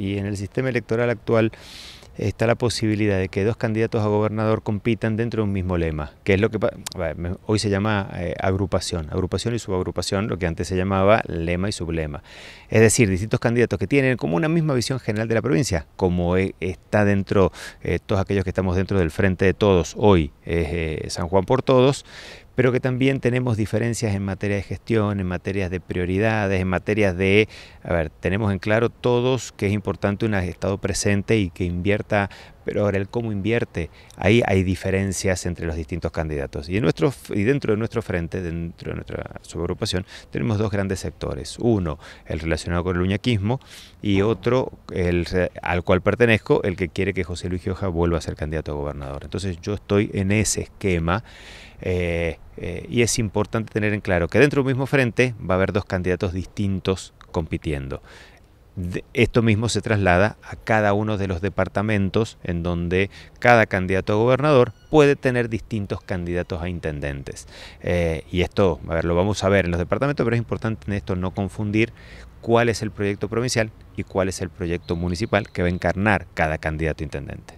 Y en el sistema electoral actual está la posibilidad de que dos candidatos a gobernador compitan dentro de un mismo lema, que es lo que hoy se llama eh, agrupación, agrupación y subagrupación, lo que antes se llamaba lema y sublema. Es decir, distintos candidatos que tienen como una misma visión general de la provincia, como eh, está dentro eh, todos aquellos que estamos dentro del frente de todos hoy, es San Juan por todos, pero que también tenemos diferencias en materia de gestión, en materia de prioridades, en materia de, a ver, tenemos en claro todos que es importante un Estado presente y que invierta pero ahora el cómo invierte, ahí hay diferencias entre los distintos candidatos. Y, en nuestro, y dentro de nuestro frente, dentro de nuestra subagrupación, tenemos dos grandes sectores. Uno, el relacionado con el uñaquismo, y otro, el, al cual pertenezco, el que quiere que José Luis Gioja vuelva a ser candidato a gobernador. Entonces yo estoy en ese esquema eh, eh, y es importante tener en claro que dentro del mismo frente va a haber dos candidatos distintos compitiendo. esto mismo se traslada a cada uno de los departamentos en donde cada candidato a gobernador puede tener distintos candidatos a intendentes. Eh, y esto, a ver, lo vamos a ver en los departamentos, pero es importante en esto no confundir cuál es el proyecto provincial y cuál es el proyecto municipal que va a encarnar cada candidato a intendente.